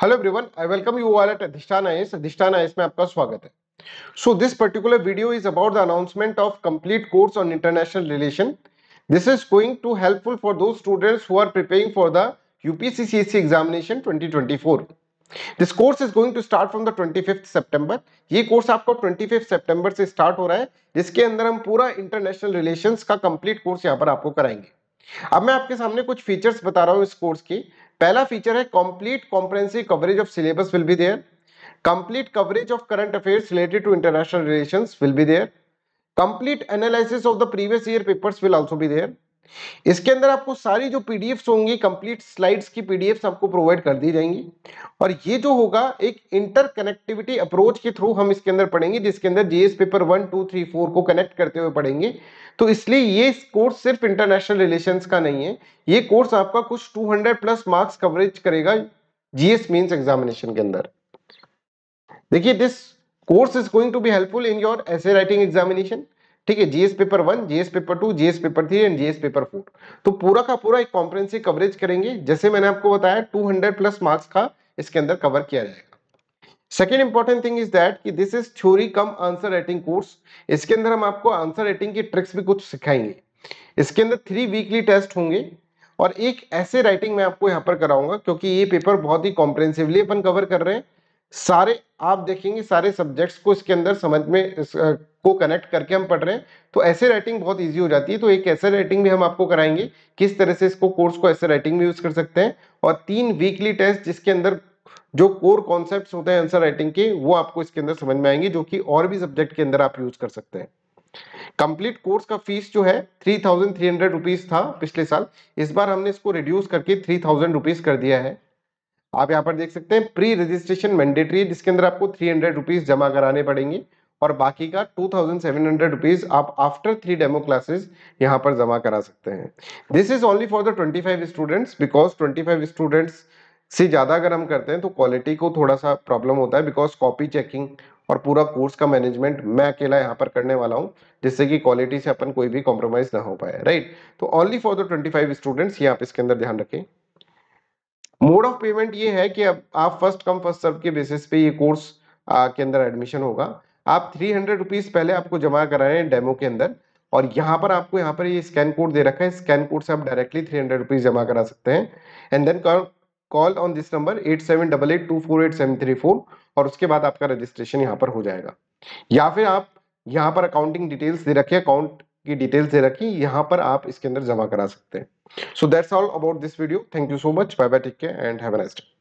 hello everyone I welcome you all at Adhishthan IAS Adhishthan IAS में आपका स्वागत है so this particular video is about the announcement of complete course on international relation this is going to helpful for those students who are preparing for the UPCCSC examination 2024 this course is going to start from the twenty सितंबर ये course आपको twenty fifth से start हो रहा है जिसके अंदर हम पूरा इंटरनेशनल रिलेशन का कंप्लीट कोर्स यहाँ पर आपको कराएंगे अब मैं आपके सामने कुछ फीचर्स बता रहा हूँ इस कोर्स की पहला फीचर है complete comprehensive coverage of syllabus will be there complete coverage of current affairs related to international relations will be there complete analysis of the previous year paper will also भी there इसके अंदर आपको सारी जो PDFs होंगी complete slides की PDFs आपको provide कर दी जाएंगी और ये जो होगा एक इंटर कनेक्टिविटी अप्रोच के थ्रू हम इसके अंदर पढ़ेंगे जिसके अंदर GS paper one two three four को कनेक्ट करते हुए पढ़ेंगे तो इसलिए ये कोर्स सिर्फ इंटरनेशनल रिलेशन का नहीं है ये कोर्स आपका कुछ टू प्लस मार्क्स कवरेज करेगा जीएस मीन एग्जामिनेशन के अंदर देखिए this course is going to be helpful in your essay writing examination ठीक है GS paper one GS paper two GS paper three and GS paper four तो पूरा का पूरा एक कॉम्प्रेंसिव कवरेज करेंगे जैसे मैंने आपको बताया टू प्लस मार्क्स का इसके अंदर कवर किया जाएगा second important thing is that कि this is theory cum answer writing course इसके अंदर हम आपको आंसर राइटिंग की ट्रिक्स भी कुछ सिखाएंगे इसके अंदर थ्री वीकली टेस्ट होंगे और एक ऐसे राइटिंग मैं आपको यहाँ पर कराऊंगा क्योंकि ये पेपर बहुत ही कॉम्प्रेंसिवली अपन कवर कर रहे हैं सारे आप देखेंगे सारे सब्जेक्ट्स को इसके अंदर समझ में को कनेक्ट करके हम पढ़ रहे हैं तो ऐसे राइटिंग बहुत इजी हो जाती है तो एक ऐसे राइटिंग भी हम आपको कराएंगे किस तरह से इसको कोर्स को ऐसे राइटिंग में यूज़ कर सकते हैं और तीन वीकली टेस्ट जिसके अंदर जो कोर कॉन्सेप्ट होते हैं आंसर राइटिंग के वो आपको इसके अंदर समझ में आएंगे जो कि और भी सब्जेक्ट के अंदर आप यूज कर सकते हैं कंप्लीट कोर्स का फीस जो है three thousand three hundred rupees था पिछले साल इस बार हमने इसको रिड्यूस करके थ्री थाउजेंड रुपीज कर दिया है आप यहां पर देख सकते हैं प्री रजिस्ट्रेशन मैंडेटरी जिसके अंदर आपको थ्री हंड्रेड रुपीज जमा कराने पड़ेंगे और बाकी का two thousand seven hundred rupees आप आफ्टर थ्री डेमो क्लासेस यहाँ पर जमा करा सकते हैं this is only for the twenty five students because twenty five students से ज़्यादा अगर हम करते हैं तो क्वालिटी को थोड़ा सा प्रॉब्लम होता है बिकॉज कॉपी चेकिंग और पूरा कोर्स का मैनेजमेंट मैं अकेला यहाँ पर करने वाला हूँ जिससे कि क्वालिटी से अपन कोई भी कॉम्प्रोमाइज ना हो पाए राइट तो only for the twenty five students ये आप इसके अंदर ध्यान रखें मोड ऑफ पेमेंट ये है कि अब आप फर्स्ट कम फर्स्ट सर्व के बेसिस पे ये कोर्स के अंदर एडमिशन होगा आप थ्री हंड्रेड रुपीज़ पहले आपको जमा करा रहे हैं डेमो के अंदर और यहाँ पर आपको यहाँ पर ये स्कैन कोड दे रखा है स्कैन कोड से आप डायरेक्टली थ्री हंड्रेड रुपीज़ जमा करा सकते हैं and then call on this number eight seven double eight two four eight seven three four और उसके बाद आपका रजिस्ट्रेशन यहाँ पर हो जाएगा या फिर आप यहाँ पर अकाउंटिंग डिटेल्स दे रखिए अकाउंट की डिटेल्स दे रखी यहाँ पर आप इसके अंदर जमा करा सकते हैं so that's all about this video thank you so much bye bye take care and have a nice day